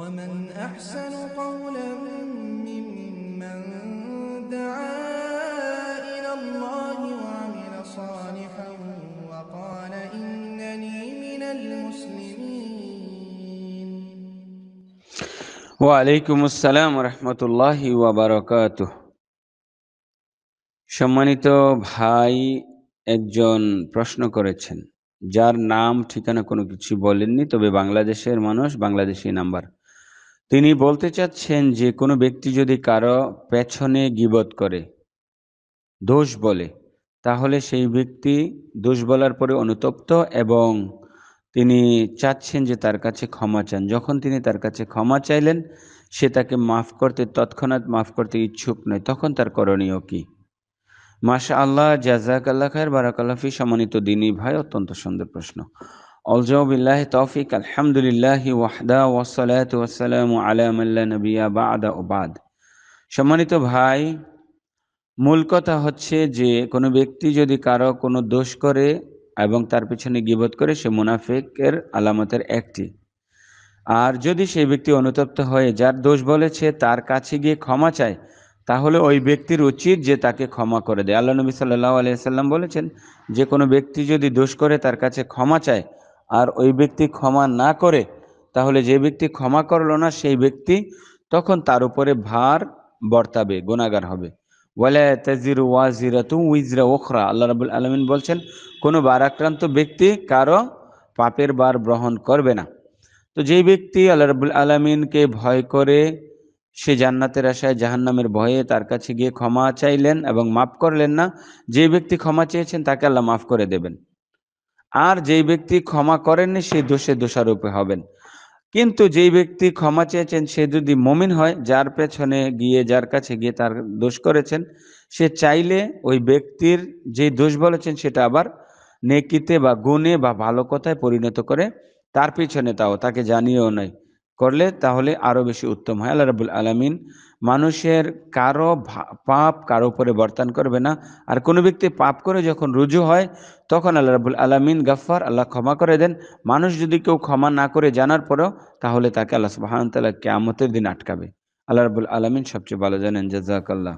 ومن أحسن قولا ممن دعا إلى الله وعمل صالحا وقال إنني من المسلمين وعليكم السلام ورحمة الله وبركاته সম্মানিত ভাই একজন প্রশ্ন করেছেন যার নাম ঠিকানা কোনো কিছু বলেননি তবে বাংলাদেশের মানুষ বাংলাদেশি নাম্বার তিনি বলতে চাচ্ছেন যে কোনো ব্যক্তি যদি কারো পেছনে গিবত করে দোষ বলে তাহলে সেই ব্যক্তি দোষ বলার পরে অনুতপ্ত এবং তিনি চাচ্ছেন যে তার কাছে ক্ষমা চান যখন তিনি তার কাছে ক্ষমা চাইলেন সে তাকে মাফ করতে তৎক্ষণাৎ মাফ করতে ইচ্ছুক নয় তখন তার করণীয় কি মাসা আল্লাহ জাজাক আল্লাহ খায়ের বারাকাল্লাফি সম্মানিত দিনী ভাই অত্যন্ত সুন্দর প্রশ্ন অলজাউ বিল্লাহ তৌফিক আলহামদুলিল্লাহ ওয়াহদা ওয়াসালাত ওয়াসালাম আলামাল্লা নবিয়া বাদা ওবাদ সম্মানিত ভাই মূল কথা হচ্ছে যে কোনো ব্যক্তি যদি কারো কোনো দোষ করে এবং তার পিছনে গিবত করে সে মুনাফেকের আলামতের একটি আর যদি সেই ব্যক্তি অনুতপ্ত হয়ে যার দোষ বলেছে তার কাছে গিয়ে ক্ষমা চায় তাহলে ওই ব্যক্তির উচিত যে তাকে ক্ষমা করে দেয় আল্লাহ নবী সাল্লাহ আলিয়া সাল্লাম বলেছেন যে কোনো ব্যক্তি যদি দোষ করে তার কাছে ক্ষমা চায় আর ওই ব্যক্তি ক্ষমা না করে তাহলে যে ব্যক্তি ক্ষমা করলো না সেই ব্যক্তি তখন তার উপরে ভার বর্তাবে গোনাগার হবে ওয়ালা তাজির ওয়াজিরাতু উইজরা ওখরা আল্লাহ রাবুল আলমিন বলছেন কোনো বারাক্রান্ত ব্যক্তি কারো পাপের বার গ্রহণ করবে না তো যেই ব্যক্তি আল্লাহ রাবুল আলমিনকে ভয় করে সে জান্নাতের আশায় জাহান্নামের ভয়ে তার কাছে গিয়ে ক্ষমা চাইলেন এবং মাফ করলেন না যে ব্যক্তি ক্ষমা চেয়েছেন তাকে আল্লাহ মাফ করে দেবেন আর যেই ব্যক্তি ক্ষমা করেননি সে দোষে দোষারোপে হবেন কিন্তু যেই ব্যক্তি ক্ষমা চেয়েছেন সে যদি মমিন হয় যার পেছনে গিয়ে যার কাছে গিয়ে তার দোষ করেছেন সে চাইলে ওই ব্যক্তির যে দোষ বলেছেন সেটা আবার নেকিতে বা গুণে বা ভালো কথায় পরিণত করে তার পিছনে তাও তাকে জানিয়েও নয় করলে তাহলে আরও বেশি উত্তম হয় আল্লাহ রাবুল আলমিন মানুষের কারো পাপ কারো উপরে বর্তান করবে না আর কোনো ব্যক্তি পাপ করে যখন রুজু হয় তখন আল্লাহ রাবুল আলমিন গাফার আল্লাহ ক্ষমা করে দেন মানুষ যদি কেউ ক্ষমা না করে জানার পরেও তাহলে তাকে আল্লাহ সুবাহ কেয়ামতের দিন আটকাবে আল্লাহ রাবুল আলমিন সবচেয়ে ভালো জানেন জাজাকাল্লাহ